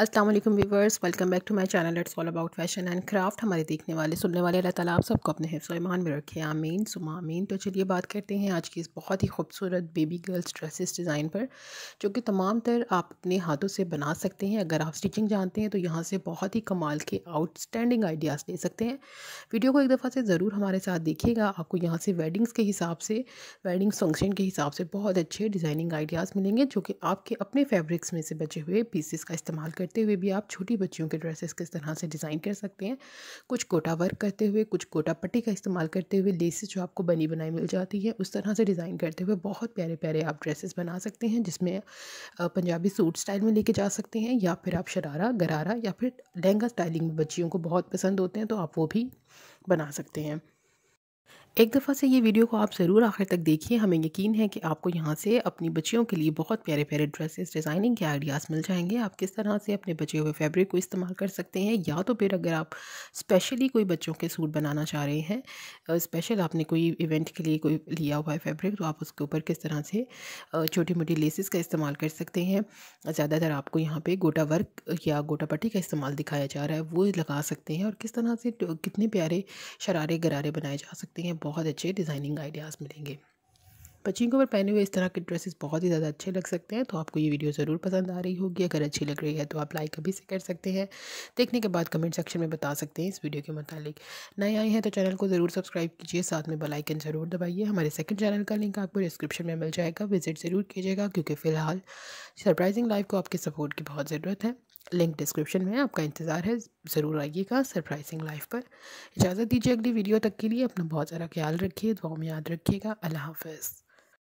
अस्सलाम वालेकुम viewers welcome back to my channel it's all about fashion and craft हमारे देखने वाले सुनने वाले अल्लाह ताला आप सबको अपने हिफ्स ईमान में रखे आमीन सुमा आमीन तो चलिए बात करते हैं आज की इस बहुत ही खूबसूरत बेबी गर्ल्स ड्रेसेस डिज़ाइन पर जो कि तमाम तर आप अपने हाथों से बना सकते हैं अगर आप स्टिचिंग जानते हैं तो यहाँ से बहुत ही कमाल के आउटस्टैंडिंग आइडियाज़ ले सकते हैं वीडियो को एक दफ़ा से ज़रूर हमारे साथ देखिएगा आपको यहाँ से वेडिंग्स के हिसाब से वेडिंग्स फंक्शन के हिसाब से बहुत अच्छे डिज़ाइनिंग आइडियाज़ मिलेंगे जो कि आपके अपने फैब्रिक्स में से बचे हुए पीसेस का इस्तेमाल करते हुए भी आप छोटी बच्चियों के ड्रेसेस किस तरह से डिज़ाइन कर सकते हैं कुछ कोटा वर्क करते हुए कुछ कोटा पट्टी का इस्तेमाल करते हुए लेसेस जो आपको बनी बनाई मिल जाती है उस तरह से डिज़ाइन करते हुए बहुत प्यारे प्यारे आप ड्रेसेस बना सकते हैं जिसमें पंजाबी सूट स्टाइल में लेके जा सकते हैं या फिर आप शरारा गरारा या फिर लहंगा स्टाइलिंग में बच्चियों को बहुत पसंद होते हैं तो आप वो भी बना सकते हैं एक दफ़ा से ये वीडियो को आप ज़रूर आखिर तक देखिए हमें यकीन है कि आपको यहाँ से अपनी बच्चियों के लिए बहुत प्यारे प्यारे ड्रेसेस डिज़ाइनिंग के आइडियाज़ मिल जाएंगे आप किस तरह से अपने बचे हुए फैब्रिक को इस्तेमाल कर सकते हैं या तो फिर अगर आप स्पेशली कोई बच्चों के सूट बनाना चाह रहे हैं स्पेशल आपने कोई इवेंट के लिए कोई लिया हुआ है फैब्रिक तो आप उसके ऊपर किस तरह से छोटी मोटी लेसिस का इस्तेमाल कर सकते हैं ज़्यादातर आपको यहाँ पर गोटा वर्क या गोटा पट्टी का इस्तेमाल दिखाया जा रहा है वो लगा सकते हैं और किस तरह से कितने प्यारे शरारे गरारे बनाए जा सकते हैं बहुत अच्छे डिज़ाइनिंग आइडियाज़ मिलेंगे बच्चियों के ऊपर पहने हुए इस तरह के ड्रेसेस बहुत ही ज़्यादा अच्छे लग सकते हैं तो आपको ये वीडियो ज़रूर पसंद आ रही होगी अगर अच्छी लग रही है तो आप लाइक अभी से कर सकते हैं देखने के बाद कमेंट सेक्शन में बता सकते हैं इस वीडियो के मतलब नए आए हैं तो चैनल को ज़रूर सब्सक्राइब कीजिए साथ में बेलाइकन ज़रूर दबाइए हमारे सेकेंड चैनल का लिंक आपको डिस्क्रिप्शन में मिल जाएगा विजिट ज़रूर कीजिएगा क्योंकि फ़िलहाल सरप्राइजिंग लाइफ को आपके सपोर्ट की बहुत ज़रूरत है लिंक डिस्क्रिप्शन में आपका इंतज़ार है ज़रूर आइएगा सरप्राइजिंग लाइफ पर इजाज़त दीजिए अगली वीडियो तक के लिए अपना बहुत सारा ख्याल रखिए दुआ में याद रखिएगा अल्लाह हाफ